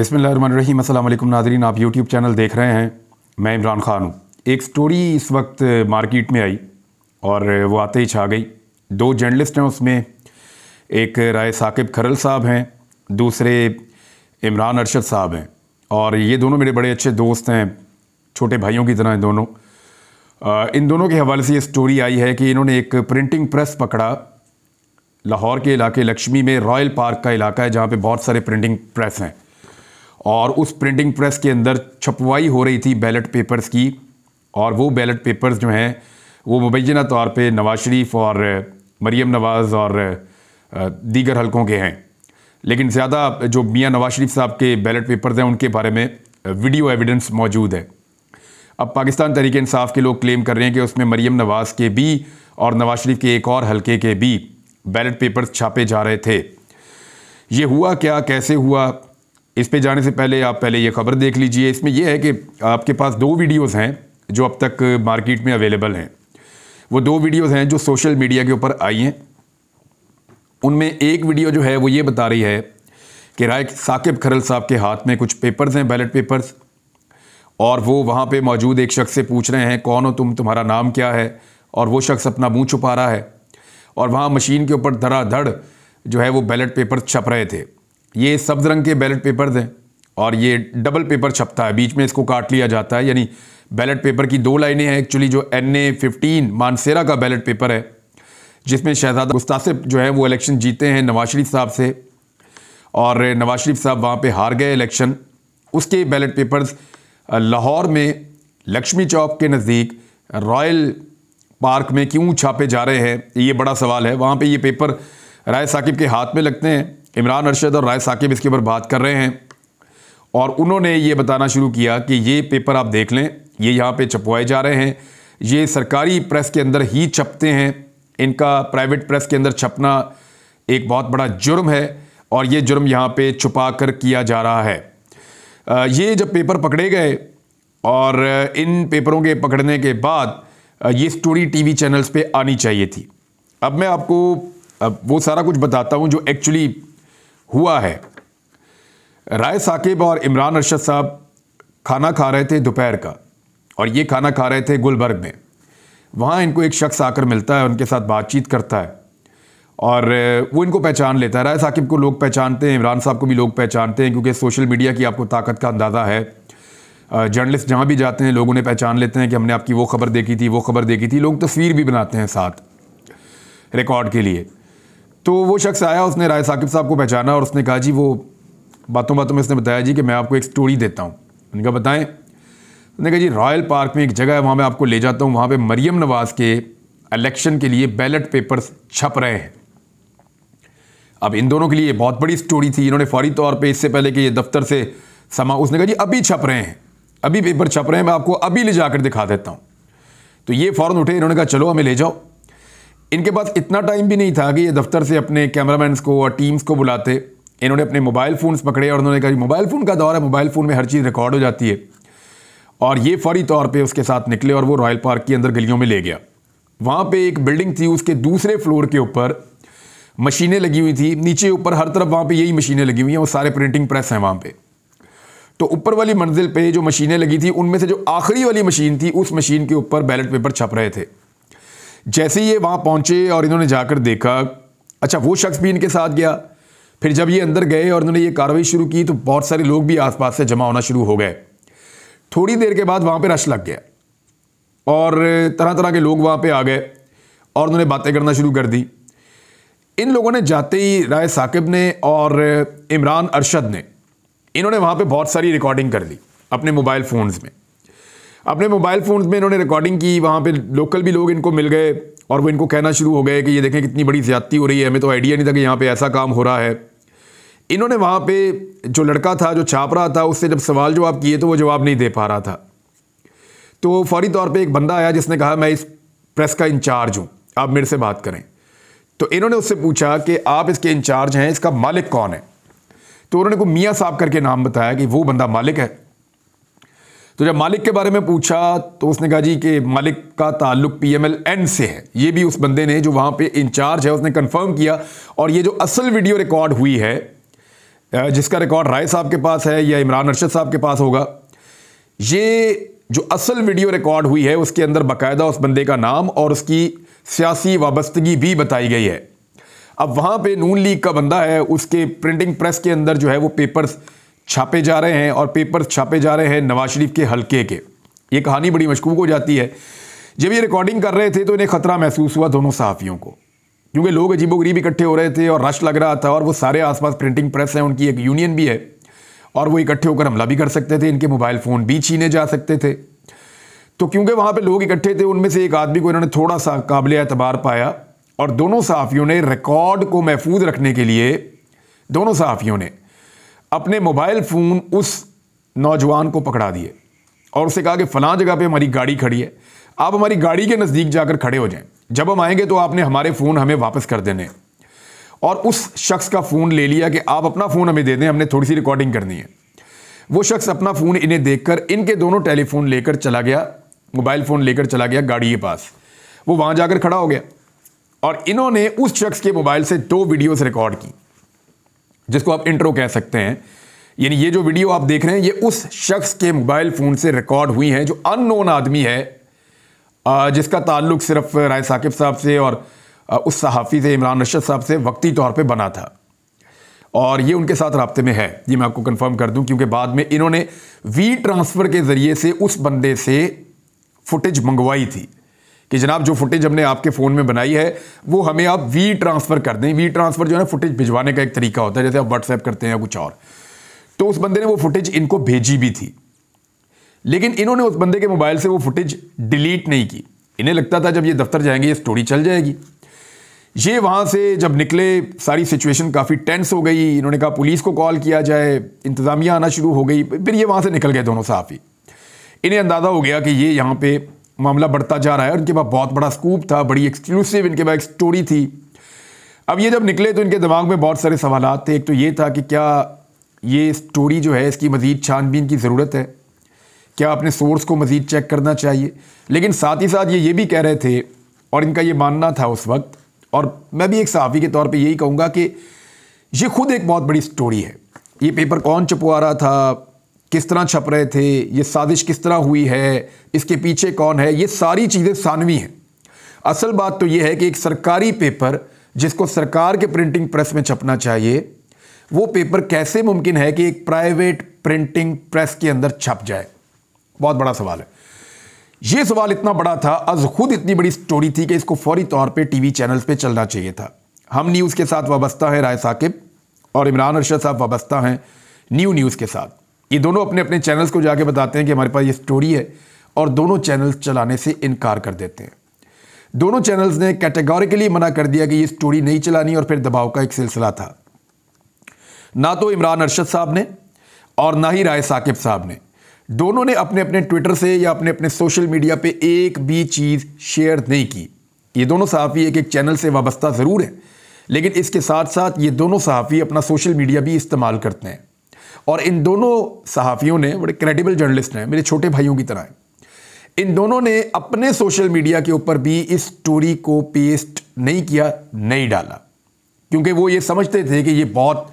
बिसमीम अल्लाम नाजरीन आप यूट्यूब चैनल देख रहे हैं मैं इमरान ख़ान हूँ एक स्टोरी इस वक्त मार्केट में आई और वो आते ही छा गई दो जर्नलिस्ट हैं उसमें एक राय साकिब खरल साहब हैं दूसरे इमरान अरशद साहब हैं और ये दोनों मेरे बड़े अच्छे दोस्त हैं छोटे भाइयों की तरह हैं दोनों इन दोनों के हवाले से ये स्टोरी आई है कि इन्होंने एक प्रिंटिंग प्रेस पकड़ा लाहौर के इलाके लक्ष्मी में रॉयल पार्क का इलाका है जहाँ पर बहुत सारे प्रिंटिंग प्रेस हैं और उस प्रिंटिंग प्रेस के अंदर छपवाई हो रही थी बैलेट पेपर्स की और वो बैलेट पेपर्स जो हैं वो मुबैना तौर पे नवाज शरीफ और मरीम नवाज़ और दीगर हलकों के हैं लेकिन ज़्यादा जो मियाँ नवाज शरीफ साहब के बैलेट पेपर्स हैं उनके बारे में वीडियो एविडेंस मौजूद है अब पाकिस्तान तरीके इंसाफ के लोग क्लेम कर रहे हैं कि उसमें मरीम नवाज़ के भी और नवाज शरीफ के एक और हलके के भी बैलेट पेपर्स छापे जा रहे थे ये हुआ क्या कैसे हुआ इस पे जाने से पहले आप पहले ये खबर देख लीजिए इसमें यह है कि आपके पास दो वीडियोस हैं जो अब तक मार्केट में अवेलेबल हैं वो दो वीडियोस हैं जो सोशल मीडिया के ऊपर आई हैं उनमें एक वीडियो जो है वो ये बता रही है कि राय साकिब खरल साहब के हाथ में कुछ पेपर्स हैं बैलेट पेपर्स और वो वहाँ पर मौजूद एक शख्स से पूछ रहे हैं कौन हो तुम तुम्हारा नाम क्या है और वो शख्स अपना मुँह छुपा रहा है और वहाँ मशीन के ऊपर धड़ाधड़ जो है वो बैलेट पेपर छप रहे थे ये सब्ज रंग के बैलेट पेपर्स हैं और ये डबल पेपर छपता है बीच में इसको काट लिया जाता है यानी बैलेट पेपर की दो लाइनें हैं एक्चुअली जो एन ए फिफ्टीन मानसेरा का बैलेट पेपर है जिसमें शहजादा मुस्तासिब जो है वो इलेक्शन जीते हैं नवाज शरीफ साहब से और नवाज शरीफ साहब वहाँ पर हार गए इलेक्शन उसके बैलेट पेपर्स लाहौर में लक्ष्मी चौक के नज़दीक रॉयल पार्क में क्यों छापे जा रहे हैं ये बड़ा सवाल है वहाँ पर ये पेपर राय साकिब के हाथ में लगते हैं इमरान अरशद और राय साकिब इसके ऊपर बात कर रहे हैं और उन्होंने ये बताना शुरू किया कि ये पेपर आप देख लें ये यहाँ पे छपवाए जा रहे हैं ये सरकारी प्रेस के अंदर ही छपते हैं इनका प्राइवेट प्रेस के अंदर छपना एक बहुत बड़ा जुर्म है और ये जुर्म यहाँ पे छुपा कर किया जा रहा है ये जब पेपर पकड़े गए और इन पेपरों के पकड़ने के बाद ये स्टोरी टीवी चैनल्स पे आनी चाहिए थी अब मैं आपको वो सारा कुछ बताता हूँ जो एक्चुअली हुआ है राय साकिब और इमरान अरशद साहब खाना खा रहे थे दोपहर का और ये खाना खा रहे थे गुलबर्ग में वहाँ इनको एक शख्स आकर मिलता है उनके साथ बातचीत करता है और वो इनको पहचान लेता है राय साकिब को लोग पहचानते हैं इमरान साहब को भी लोग पहचानते हैं क्योंकि सोशल मीडिया की आपको ताकत का अंदाज़ा है जर्नलिस्ट जहाँ भी जाते हैं लोग उन्हें पहचान लेते हैं कि हमने आपकी वो खबर देखी थी वो खबर देखी थी लोग तस्वीर भी बनाते हैं साथ रिकॉर्ड के लिए तो वो शख्स आया उसने राय साकिब साहब को पहचाना और उसने कहा जी वो बातों बातों में उसने बताया जी कि मैं आपको एक स्टोरी देता हूँ उन्होंने कहा बताएं उन्होंने कहा जी रॉयल पार्क में एक जगह है वहाँ मैं आपको ले जाता हूँ वहाँ पर मरीम नवाज़ के इलेक्शन के लिए बैलेट पेपर्स छप रहे हैं अब इन दोनों के लिए बहुत बड़ी स्टोरी थी इन्होंने फौरी तौर पर इससे पहले कि ये दफ्तर से समा उसने कहा जी अभी छप रहे हैं अभी पेपर छप रहे हैं मैं आपको अभी ले जाकर दिखा देता हूँ तो ये फ़ौरन उठे इन्होंने कहा चलो हमें ले जाओ इनके पास इतना टाइम भी नहीं था कि ये दफ्तर से अपने कैमरामैन्स को और टीम्स को बुलाते इन्होंने अपने मोबाइल फ़ोन्स पकड़े और उन्होंने कहा मोबाइल फ़ोन का दौर है मोबाइल फ़ोन में हर चीज़ रिकॉर्ड हो जाती है और ये फौरी तौर पे उसके साथ निकले और वो रॉयल पार्क के अंदर गलियों में ले गया वहाँ पे एक बिल्डिंग थी उसके दूसरे फ्लोर के ऊपर मशीनें लगी हुई थी नीचे ऊपर हर तरफ वहाँ पे यही मशीनें लगी हुई हैं और सारे प्रिंटिंग प्रेस हैं वहाँ पे तो ऊपर वाली मंजिल पे जो मशीनें लगी थी उनमें से जो आखिरी वाली मशीन थी उस मशीन के ऊपर बैलेट पेपर छप रहे थे जैसे ये वहाँ पहुँचे और इन्होंने जाकर देखा अच्छा वो शख्स भी इनके साथ गया फिर जब ये अंदर गए और इन्होंने ये कार्रवाई शुरू की तो बहुत सारे लोग भी आसपास से जमा होना शुरू हो गए थोड़ी देर के बाद वहाँ पर रश लग गया और तरह तरह के लोग वहाँ पर आ गए और उन्होंने बातें करना शुरू कर दी इन लोगों ने जाते ही राय साकिब ने और इमरान अरशद ने इन्होंने वहाँ पर बहुत सारी रिकॉर्डिंग कर ली अपने मोबाइल फ़ोन्स में अपने मोबाइल फ़ोन में इन्होंने रिकॉर्डिंग की वहाँ पर लोकल भी लोग इनको मिल गए और वो इनको कहना शुरू हो गए कि ये देखें कितनी बड़ी ज़्यादती हो रही है हमें तो आइडिया नहीं था कि यहाँ पर ऐसा काम हो रहा है इन्होंने वहाँ पे जो लड़का था जो छाप रहा था उससे जब सवाल जवाब किए तो वो जवाब नहीं दे पा रहा था तो फौरी तौर पर एक बंदा आया जिसने कहा मैं इस प्रेस का इंचार्ज हूँ आप मेरे से बात करें तो इन्होंने उससे पूछा कि आप इसके इंचार्ज हैं इसका मालिक कौन है तो उन्होंने को मियाँ साहब करके नाम बताया कि वो बंदा मालिक है तो जब मालिक के बारे में पूछा तो उसने कहा जी कि मालिक का ताल्लुक पी एम एल एन से है ये भी उस बंदे ने जो वहाँ पे इंचार्ज है उसने कंफर्म किया और ये जो असल वीडियो रिकॉर्ड हुई है जिसका रिकॉर्ड राय साहब के पास है या इमरान अरशद साहब के पास होगा ये जो असल वीडियो रिकॉर्ड हुई है उसके अंदर बाकायदा उस बंदे का नाम और उसकी सियासी वाबस्तगी भी बताई गई है अब वहाँ पे नून लीग का बंदा है उसके प्रिंटिंग प्रेस के अंदर जो है वो पेपर्स छापे जा रहे हैं और पेपर छापे जा रहे हैं नवाज शरीफ के हल्के के ये कहानी बड़ी मशकूक हो जाती है जब ये रिकॉर्डिंग कर रहे थे तो इन्हें ख़तरा महसूस हुआ दोनों सहाफ़ियों को क्योंकि लोग अजीबोगरीब इकट्ठे हो रहे थे और रश लग रहा था और वो सारे आसपास प्रिंटिंग प्रेस हैं उनकी एक यूनियन भी है और वो इकट्ठे होकर हमला भी कर सकते थे इनके मोबाइल फ़ोन भी छीने जा सकते थे तो क्योंकि वहाँ पर लोग इकट्ठे थे उनमें से एक आदमी को इन्होंने थोड़ा सा काबिल एतबार पाया और दोनों सहाफ़ियों ने रिकॉर्ड को महफूज रखने के लिए दोनों सहाफ़ियों ने अपने मोबाइल फ़ोन उस नौजवान को पकड़ा दिए और उसे कहा कि फ़लाँ जगह पे हमारी गाड़ी खड़ी है आप हमारी गाड़ी के नज़दीक जाकर खड़े हो जाएं जब हम आएंगे तो आपने हमारे फ़ोन हमें वापस कर देने और उस शख्स का फ़ोन ले लिया कि आप अपना फ़ोन हमें दे दें हमने थोड़ी सी रिकॉर्डिंग करनी है वो शख्स अपना फ़ोन इन्हें देखकर इनके दोनों टेलीफोन लेकर चला गया मोबाइल फ़ोन लेकर चला गया गाड़ी के पास वो वहाँ जाकर खड़ा हो गया और इन्होंने उस शख्स के मोबाइल से दो वीडियोस रिकॉर्ड की जिसको आप इंट्रो कह सकते हैं यानी ये जो वीडियो आप देख रहे हैं ये उस शख्स के मोबाइल फ़ोन से रिकॉर्ड हुई है जो अननोन आदमी है जिसका ताल्लुक सिर्फ राय साकिब साहब से और उस सहाफ़ी से इमरान रशद साहब से वक्ती तौर पर बना था और ये उनके साथ रबते में है ये मैं आपको कंफर्म कर दूं क्योंकि बाद में इन्होंने वी ट्रांसफ़र के ज़रिए से उस बंदे से फुटेज मंगवाई थी कि जनाब जो फुटेज हमने आपके फ़ोन में बनाई है वो हमें आप वी ट्रांसफ़र कर दें वी ट्रांसफ़र जो है ना फुटेज भिजवाने का एक तरीका होता है जैसे आप व्हाट्सएप करते हैं या कुछ और तो उस बंदे ने वो फुटेज इनको भेजी भी थी लेकिन इन्होंने उस बंदे के मोबाइल से वो फुटेज डिलीट नहीं की इन्हें लगता था जब ये दफ्तर जाएंगे ये स्टोरी चल जाएगी ये वहाँ से जब निकले सारी सिचुएशन काफ़ी टेंस हो गई इन्होंने कहा पुलिस को कॉल किया जाए इंतज़ामिया आना शुरू हो गई फिर ये वहाँ से निकल गए दोनों ही इन्हें अंदाज़ा हो गया कि ये यहाँ पे मामला बढ़ता जा रहा है और उनके पास बहुत बड़ा स्कूप था बड़ी एक्सक्लूसिव इनके पास एक स्टोरी थी अब ये जब निकले तो इनके दिमाग में बहुत सारे सवाल थे एक तो ये था कि क्या ये स्टोरी जो है इसकी मज़ीद छानबीन की ज़रूरत है क्या अपने सोर्स को मज़ीद चेक करना चाहिए लेकिन साथ ही साथ ये ये भी कह रहे थे और इनका ये मानना था उस वक्त और मैं भी एक सहाफ़ी के तौर पर यही कहूँगा कि ये खुद एक बहुत बड़ी स्टोरी है ये पेपर कौन छपवा रहा था किस तरह छप रहे थे ये साजिश किस तरह हुई है इसके पीछे कौन है ये सारी चीज़ें सानवी हैं असल बात तो ये है कि एक सरकारी पेपर जिसको सरकार के प्रिंटिंग प्रेस में छपना चाहिए वो पेपर कैसे मुमकिन है कि एक प्राइवेट प्रिंटिंग प्रेस के अंदर छप जाए बहुत बड़ा सवाल है ये सवाल इतना बड़ा था आज खुद इतनी बड़ी स्टोरी थी कि इसको फौरी तौर पे टीवी चैनल्स पे चलना चाहिए था हम न्यूज़ के साथ वाबस्ता हैं राय साकिब और इमरान अरशद साहब वाबस्ता हैं न्यू न्यूज़ के साथ ये दोनों अपने अपने चैनल्स को जाके बताते हैं कि हमारे पास ये स्टोरी है और दोनों चैनल्स चलाने से इनकार कर देते हैं दोनों चैनल्स ने कैटेगोरिकली मना कर दिया कि ये स्टोरी नहीं चलानी और फिर दबाव का एक सिलसिला था ना तो इमरान अरशद साहब ने और ना ही राय साकिब साहब ने दोनों ने अपने अपने ट्विटर से या अपने अपने सोशल मीडिया पे एक भी चीज़ शेयर नहीं की ये दोनों सहाफ़ी एक एक चैनल से वाबस्ता ज़रूर है लेकिन इसके साथ साथ ये दोनों सहाफ़ी अपना सोशल मीडिया भी इस्तेमाल करते हैं और इन दोनों सहाफ़ियों ने बड़े क्रेडिबल जर्नलिस्ट हैं मेरे छोटे भाइयों की तरह इन दोनों ने अपने सोशल मीडिया के ऊपर भी इस स्टोरी को पेस्ट नहीं किया नहीं डाला क्योंकि वो ये समझते थे कि ये बहुत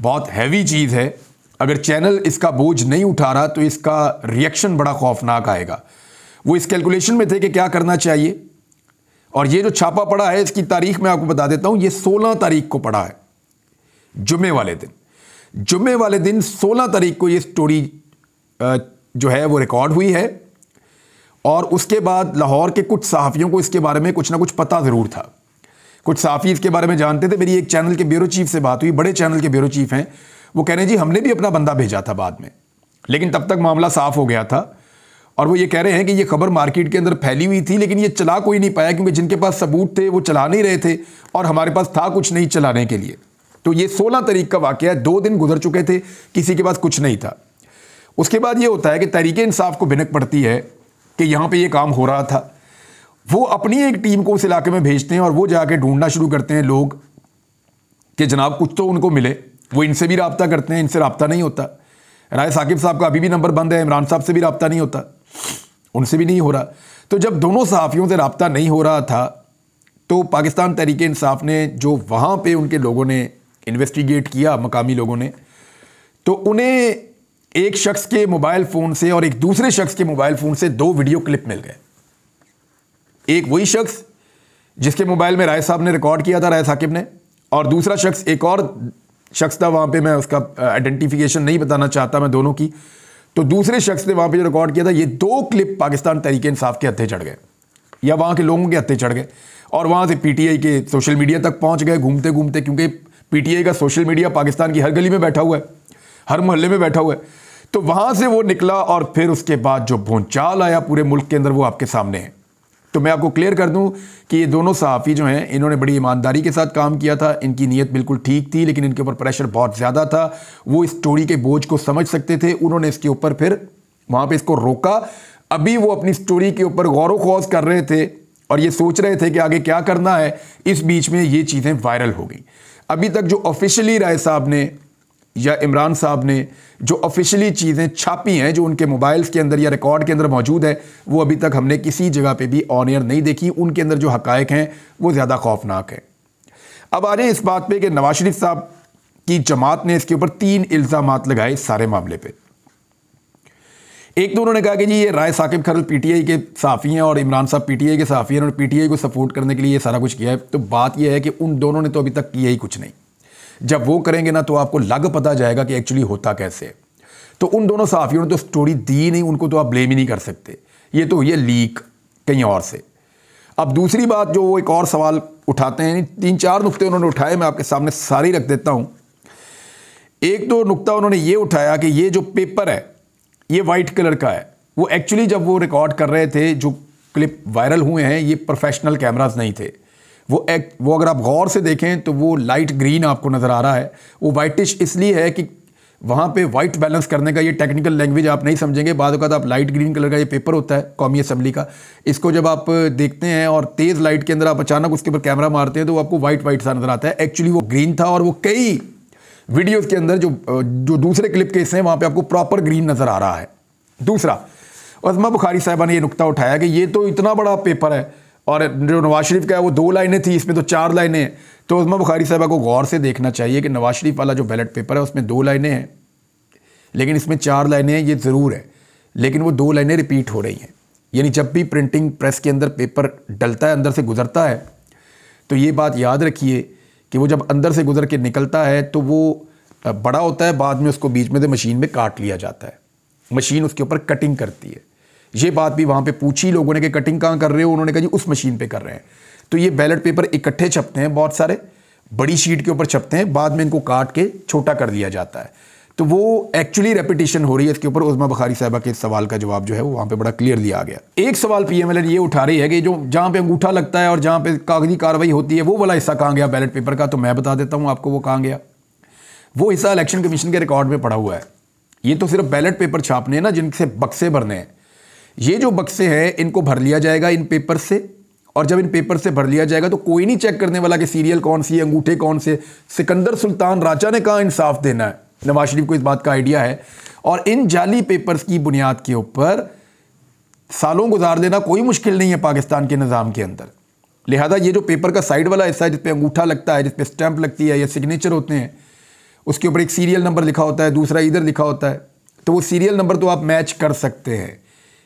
बहुत हैवी चीज़ है अगर चैनल इसका बोझ नहीं उठा रहा तो इसका रिएक्शन बड़ा खौफनाक आएगा वो इस कैलकुलेशन में थे कि क्या करना चाहिए और ये जो छापा पड़ा है इसकी तारीख मैं आपको बता देता हूँ ये सोलह तारीख को पड़ा है जुमे वाले दिन जुम्मे वाले दिन 16 तारीख को ये स्टोरी जो है वो रिकॉर्ड हुई है और उसके बाद लाहौर के कुछ सहाफ़ियों को इसके बारे में कुछ ना कुछ पता ज़रूर था कुछ सहाफ़ी इसके बारे में जानते थे मेरी एक चैनल के ब्यूरो चीफ से बात हुई बड़े चैनल के ब्यूरो चीफ हैं वो कह रहे जी हमने भी अपना बंदा भेजा था बाद में लेकिन तब तक मामला साफ़ हो गया था और वो ये कह रहे हैं कि ये खबर मार्केट के अंदर फैली हुई थी लेकिन ये चला कोई नहीं पाया क्योंकि जिनके पास सबूत थे वो चला नहीं रहे थे और हमारे पास था कुछ नहीं चलाने के लिए तो ये सोलह तारीख का वाक़ है दो दिन गुजर चुके थे किसी के पास कुछ नहीं था उसके बाद ये होता है कि तहरीक इंसाफ को भिनक पड़ती है कि यहाँ पे ये काम हो रहा था वो अपनी एक टीम को उस इलाके में भेजते हैं और वो जाके ढूंढना शुरू करते हैं लोग कि जनाब कुछ तो उनको मिले वो इनसे भी रबता करते हैं इनसे रबता नहीं होता राय साकिब साहब का अभी भी नंबर बंद है इमरान साहब से भी रबता नहीं होता उनसे भी नहीं हो रहा तो जब दोनों सहाफ़ियों से रबता नहीं हो रहा था तो पाकिस्तान तहरीक इंसाफ ने जो वहाँ पर उनके लोगों ने इन्वेस्टिगेट किया मकामी लोगों ने तो उन्हें एक शख्स के मोबाइल फ़ोन से और एक दूसरे शख्स के मोबाइल फ़ोन से दो वीडियो क्लिप मिल गए एक वही शख्स जिसके मोबाइल में राय साहब ने रिकॉर्ड किया था राय साकिब ने और दूसरा शख्स एक और शख्स था वहाँ पे मैं उसका आइडेंटिफिकेशन नहीं बताना चाहता मैं दोनों की तो दूसरे शख्स ने वहाँ पे जो रिकॉर्ड किया था ये दो क्लिप पाकिस्तान तरीके इंसाफ के हत्थे चढ़ गए या वहाँ के लोगों के हत्थे चढ़ गए और वहाँ से पीटीआई के सोशल मीडिया तक पहुँच गए घूमते घूमते क्योंकि पीटीआई का सोशल मीडिया पाकिस्तान की हर गली में बैठा हुआ है हर मोहल्ले में बैठा हुआ है तो वहां से वो निकला और फिर उसके बाद जो भोंचाल आया पूरे मुल्क के अंदर वो आपके सामने है तो मैं आपको क्लियर कर दूं कि ये दोनों सहाफ़ी जो हैं इन्होंने बड़ी ईमानदारी के साथ काम किया था इनकी नीयत बिल्कुल ठीक थी लेकिन इनके ऊपर प्रेशर बहुत ज़्यादा था वो इस स्टोरी के बोझ को समझ सकते थे उन्होंने इसके ऊपर फिर वहाँ पर इसको रोका अभी वो अपनी स्टोरी के ऊपर गौर वौज कर रहे थे और ये सोच रहे थे कि आगे क्या करना है इस बीच में ये चीज़ें वायरल हो गई अभी तक जो ऑफिशियली राय साहब ने या इमरान साहब ने जो ऑफिशियली चीज़ें छापी हैं जो उनके मोबाइल्स के अंदर या रिकॉर्ड के अंदर मौजूद है वो अभी तक हमने किसी जगह पे भी ऑन एयर नहीं देखी उनके अंदर जो हकायक हैं वो ज़्यादा खौफनाक हैं अब आ रहे हैं इस बात पे कि नवाज शरीफ साहब की जमात ने इसके ऊपर तीन इल्ज़ाम लगाए सारे मामले पर एक तो उन्होंने कहा कि जी ये राय साकिब खरल पीटीआई के साफ़ी हैं और इमरान साहब पीटीआई के साफ़ी हैं उन्होंने पीटीआई को सपोर्ट करने के लिए ये सारा कुछ किया है तो बात यह है कि उन दोनों ने तो अभी तक किया ही कुछ नहीं जब वो करेंगे ना तो आपको लग पता जाएगा कि एक्चुअली होता कैसे है तो उन दोनों साफियों ने तो स्टोरी दी नहीं उनको तो आप ब्लेम ही नहीं कर सकते ये तो ये लीक कहीं और से अब दूसरी बात जो वो एक और सवाल उठाते हैं तीन चार नुकते उन्होंने उठाए मैं आपके सामने सारी रख देता हूँ एक तो नुकता उन्होंने ये उठाया कि ये जो पेपर है ये वाइट कलर का है वो एक्चुअली जब वो रिकॉर्ड कर रहे थे जो क्लिप वायरल हुए हैं ये प्रोफेशनल कैमराज नहीं थे वो एक वो अगर आप गौर से देखें तो वो लाइट ग्रीन आपको नज़र आ रहा है वो वाइटिश इसलिए है कि वहाँ पे वाइट बैलेंस करने का ये टेक्निकल लैंग्वेज आप नहीं समझेंगे बाद अवत आप लाइट ग्रीन कलर का ये पेपर होता है कौमी असम्बली का इसको जब आप देखते हैं और तेज़ लाइट के अंदर आप अचानक उसके ऊपर कैमरा मारते हैं तो वो आपको वाइट वाइट सा नज़र आता है एक्चुअली वो ग्रीन था और वो कई वीडियोस के अंदर जो जो दूसरे क्लिप केस हैं वहाँ पे आपको प्रॉपर ग्रीन नज़र आ रहा है दूसरा उजमा बुखारी साहबा ने ये नुकता उठाया कि ये तो इतना बड़ा पेपर है और जो नवाज शरीफ का है वो दो लाइनें थी इसमें तो चार लाइनें हैं तो उजमा बुखारी साहबा को गौर से देखना चाहिए कि नवाज शरीफ वाला जो बैलेट पेपर है उसमें दो लाइनें हैं लेकिन इसमें चार लाइनें हैं ये ज़रूर है लेकिन वो दो लाइनें रिपीट हो रही हैं यानी जब भी प्रिंटिंग प्रेस के अंदर पेपर डलता है अंदर से गुजरता है तो ये बात याद रखिए कि वो जब अंदर से गुजर के निकलता है तो वो बड़ा होता है बाद में उसको बीच में से मशीन में काट लिया जाता है मशीन उसके ऊपर कटिंग करती है ये बात भी वहाँ पे पूछी लोगों ने कि कटिंग कहाँ कर रहे हो उन्होंने कहा जी उस मशीन पे कर रहे हैं तो ये बैलेट पेपर इकट्ठे छपते हैं बहुत सारे बड़ी शीट के ऊपर छपते हैं बाद में इनको काट के छोटा कर दिया जाता है तो वो एक्चुअली रेपिटेशन हो रही है इसके ऊपर उजमा बखारी साहबा के सवाल का जवाब जो है वो वहाँ पे बड़ा क्लियर दिया गया एक सवाल पी एम ये उठा रही है कि जो जहाँ पे अंगूठा लगता है और जहाँ पे कागजी कार्रवाई होती है वो वाला हिस्सा कहाँ गया बैलेट पेपर का तो मैं बता देता हूँ आपको वो कहाँ गया वो हिस्सा इलेक्शन कमीशन के रिकॉर्ड में पड़ा हुआ है ये तो सिर्फ बैलेट पेपर छापने हैं ना जिनसे बक्से भरने हैं ये जो बक्से हैं इनको भर लिया जाएगा इन पेपर से और जब इन पेपर से भर लिया जाएगा तो कोई नहीं चेक करने वाला कि सीरियल कौन सी अंगूठे कौन से सिकंदर सुल्तान राजा ने कहा इंसाफ देना है नवाज शरीफ को इस बात का आइडिया है और इन जाली पेपर्स की बुनियाद के ऊपर सालों गुजार देना कोई मुश्किल नहीं है पाकिस्तान के निज़ाम के अंदर लिहाजा ये जो पेपर का साइड वाला हिस्सा है जिसपे अंगूठा लगता है जिसपे स्टैंप लगती है या सिग्नेचर होते हैं उसके ऊपर एक सीरियल नंबर लिखा होता है दूसरा इधर लिखा होता है तो वो सीरियल नंबर तो आप मैच कर सकते हैं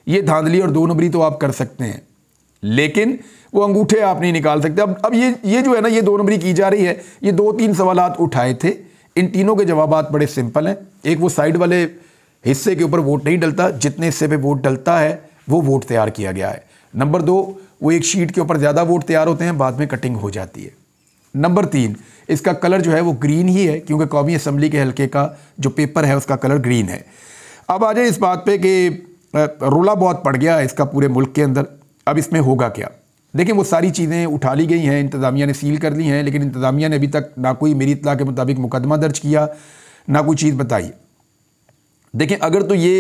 ये धांधली और दो नंबरी तो आप कर सकते हैं लेकिन वो अंगूठे आप नहीं निकाल सकते अब अब ये ये जो है ना ये दो नंबरी की जा रही है ये दो तीन सवाल उठाए थे इन तीनों के जवाब बड़े सिंपल हैं एक वो साइड वाले हिस्से के ऊपर वोट नहीं डलता जितने हिस्से पे वोट डलता है वो वोट तैयार किया गया है नंबर दो वो एक शीट के ऊपर ज़्यादा वोट तैयार होते हैं बाद में कटिंग हो जाती है नंबर तीन इसका कलर जो है वो ग्रीन ही है क्योंकि कौमी असम्बली के हल्के का जो पेपर है उसका कलर ग्रीन है अब आ जाए इस बात पे कि रोला बहुत पड़ गया है इसका पूरे मुल्क के अंदर अब इसमें होगा क्या लेकिन वो सारी चीज़ें उठा ली गई हैं इंतज़ामिया ने सील कर ली हैं लेकिन इंतज़ामिया ने अभी तक ना कोई मेरी इतला के मुताबिक मुकदमा दर्ज किया ना कोई चीज़ बताई देखें अगर तो ये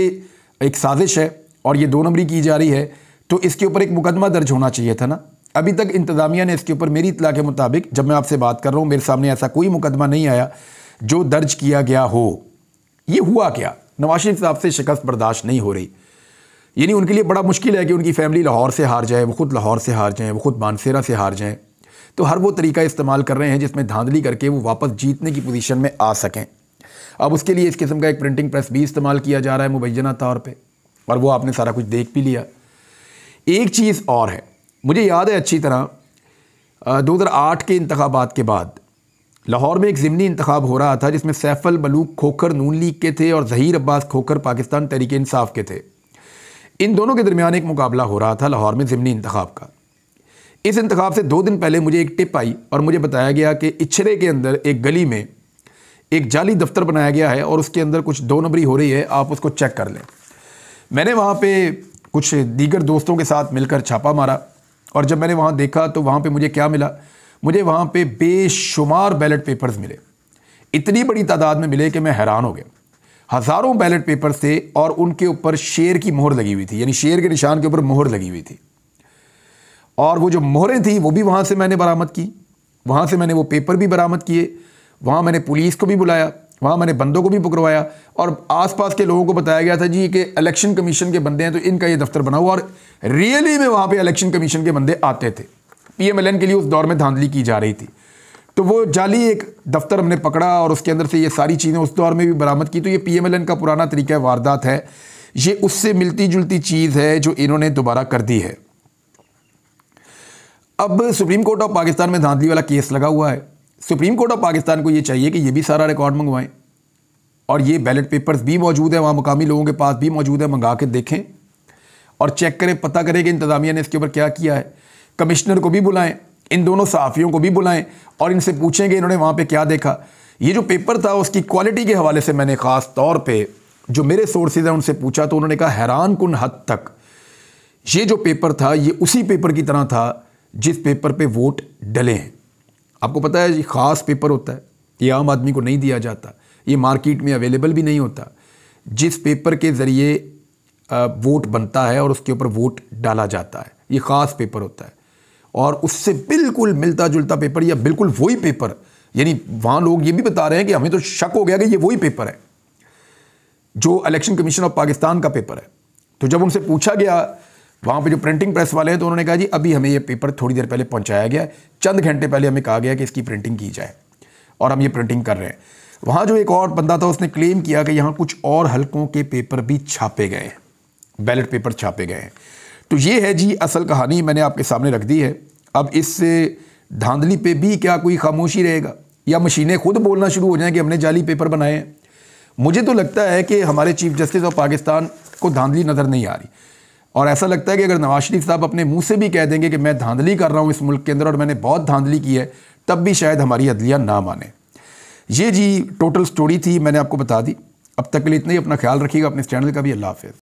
एक साजिश है और ये दो नंबरी की जा रही है तो इसके ऊपर एक मुकदमा दर्ज होना चाहिए था ना अभी तक इंतज़ामिया ने इसके ऊपर मेरी इतला के मुताबिक जब मैं आपसे बात कर रहा हूँ मेरे सामने ऐसा कोई मुकदमा नहीं आया जो दर्ज किया गया हो ये हुआ क्या नवाज शरीफ साहब से शिकस्त बर्दाश्त नहीं हो रही यानी उनके लिए बड़ा मुश्किल है कि उनकी फैमिली लाहौर से हार जाए वो ख़ुद लाहौर से हार जाएँ वो ख़ुद मानसेरा से हार जाएँ तो हर वो तरीका इस्तेमाल कर रहे हैं जिसमें धांधली करके वो वापस जीतने की पोजीशन में आ सकें अब उसके लिए इस किस्म का एक प्रिंटिंग प्रेस भी इस्तेमाल किया जा रहा है मुबैना तौर पर और वो आपने सारा कुछ देख भी लिया एक चीज़ और है मुझे याद है अच्छी तरह 2008 के इंतबात के बाद लाहौर में एक ज़मनी इंतब हो रहा था जिसमें सैफल मलूक खोखर नून लीग के थे और जहीर अब्बास खोखर पाकिस्तान तहरीक के थे इन दोनों के दरमियान एक मुकाबला हो रहा था लाहौर में ज़मनी इंतखब का इस इंतखब से दो दिन पहले मुझे एक टिप आई और मुझे बताया गया कि इछरे के अंदर एक गली में एक जाली दफ्तर बनाया गया है और उसके अंदर कुछ दो नंबरी हो रही है आप उसको चेक कर लें मैंने वहाँ पर कुछ दीगर दोस्तों के साथ मिलकर छापा मारा और जब मैंने वहाँ देखा तो वहाँ पर मुझे क्या मिला मुझे वहाँ पर बेशुमार बैलेट पेपर्स मिले इतनी बड़ी तादाद में मिले कि मैं हैरान हो गया हज़ारों बैलेट पेपर्स थे और उनके ऊपर शेर की मोहर लगी हुई थी यानी शेर के निशान के ऊपर मोहर लगी हुई थी और वो जो मोहरें थी वो भी वहाँ से मैंने बरामद की वहाँ से मैंने वो पेपर भी बरामद किए वहाँ मैंने पुलिस को भी बुलाया वहाँ मैंने बंदों को भी पकड़वाया और आसपास के लोगों को बताया गया था जी कि इलेक्शन कमीशन के बंदे हैं तो इनका ये दफ्तर बना हुआ और रियली में वहाँ पे इलेक्शन कमीशन के बंदे आते थे पीएमएलएन के लिए उस दौर में धांधली की जा रही थी तो वो जाली एक दफ्तर हमने पकड़ा और उसके अंदर से ये सारी चीज़ें उस दौर में भी बरामद की तो ये पी का पुराना तरीका वारदात है ये उससे मिलती जुलती चीज़ है जो इन्होंने दोबारा कर दी है अब सुप्रीम कोर्ट ऑफ पाकिस्तान में धांधली वाला केस लगा हुआ है सुप्रीम कोर्ट ऑफ पाकिस्तान को ये चाहिए कि ये भी सारा रिकॉर्ड मंगवाएं और ये बैलेट पेपर्स भी मौजूद है वहाँ मुकामी लोगों के पास भी मौजूद है मंगा के देखें और चेक करें पता करें कि इंतज़ामिया ने इसके ऊपर क्या किया है कमिश्नर को भी बुलाएं इन दोनों सहाफ़ियों को भी बुलाएं और इनसे पूछेंगे इन्होंने वहाँ पे क्या देखा ये जो पेपर था उसकी क्वालिटी के हवाले से मैंने ख़ास तौर पे जो मेरे सोर्सेज हैं उनसे पूछा तो उन्होंने कहा हैरान कन हद तक ये जो पेपर था ये उसी पेपर की तरह था जिस पेपर पे वोट डले हैं आपको पता है ये ख़ास पेपर होता है ये आम आदमी को नहीं दिया जाता ये मार्केट में अवेलेबल भी नहीं होता जिस पेपर के ज़रिए वोट बनता है और उसके ऊपर वोट डाला जाता है ये ख़ास पेपर होता है और उससे बिल्कुल मिलता जुलता पेपर या बिल्कुल वही पेपर यानी वहां लोग ये भी बता रहे हैं कि हमें तो शक हो गया कि ये वही पेपर है जो इलेक्शन कमीशन ऑफ पाकिस्तान का पेपर है तो जब उनसे पूछा गया वहां पे जो प्रिंटिंग प्रेस वाले हैं तो उन्होंने कहा जी अभी हमें ये पेपर थोड़ी देर पहले पहुंचाया गया चंद घंटे पहले हमें कहा गया कि इसकी प्रिंटिंग की जाए और हम ये प्रिंटिंग कर रहे हैं वहां जो एक और बंदा था उसने क्लेम किया कि यहां कुछ और हल्कों के पेपर भी छापे गए हैं बैलेट पेपर छापे गए हैं तो ये है जी असल कहानी मैंने आपके सामने रख दी है अब इससे धांधली पे भी क्या कोई खामोशी रहेगा या मशीनें खुद बोलना शुरू हो जाएं कि हमने जाली पेपर बनाए हैं मुझे तो लगता है कि हमारे चीफ जस्टिस ऑफ पाकिस्तान को धांधली नज़र नहीं आ रही और ऐसा लगता है कि अगर नवाज शरीफ साहब अपने मुंह से भी कह देंगे कि मैं धांधली कर रहा हूँ इस मुल्क के अंदर और मैंने बहुत धांधली की है तब भी शायद हमारी अदलिया ना माने ये जी टोटल स्टोरी थी मैंने आपको बता दी अब तक के लिए इतना ही अपना ख्याल रखिएगा अपने चैनल का भी अल्लाह हाफ़